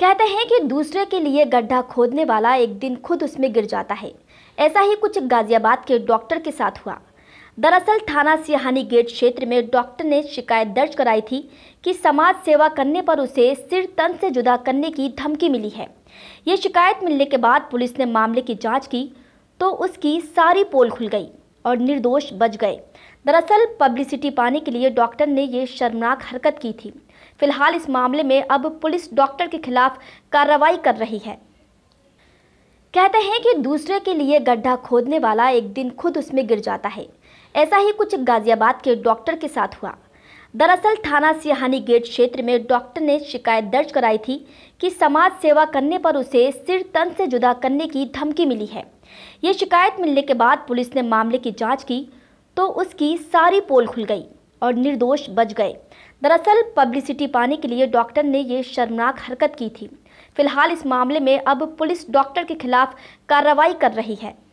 कहते हैं कि दूसरे के लिए गड्ढा खोदने वाला एक दिन खुद उसमें गिर जाता है ऐसा ही कुछ गाजियाबाद के डॉक्टर के साथ हुआ दरअसल थाना सिहानी गेट क्षेत्र में डॉक्टर ने शिकायत दर्ज कराई थी कि समाज सेवा करने पर उसे सिर तन से जुदा करने की धमकी मिली है ये शिकायत मिलने के बाद पुलिस ने मामले की जांच की तो उसकी सारी पोल खुल गई और निर्दोष बच गए दरअसल पब्लिसिटी पाने के लिए डॉक्टर ने ये शर्मनाक हरकत की थी फिलहाल इस मामले में अब पुलिस डॉक्टर के खिलाफ कार्रवाई कर रही है कहते हैं कि दूसरे के लिए गड्ढा खोदने वाला एक दिन खुद उसमें गिर जाता है ऐसा ही कुछ गाजियाबाद के डॉक्टर के साथ हुआ दरअसल थाना सिहानी गेट क्षेत्र में डॉक्टर ने शिकायत दर्ज कराई थी कि समाज सेवा करने पर उसे सिर तन से जुदा करने की धमकी मिली है ये शिकायत मिलने के बाद पुलिस ने मामले की जांच की तो उसकी सारी पोल खुल गई और निर्दोष बच गए दरअसल पब्लिसिटी पाने के लिए डॉक्टर ने ये शर्मनाक हरकत की थी फिलहाल इस मामले में अब पुलिस डॉक्टर के खिलाफ कार्रवाई कर रही है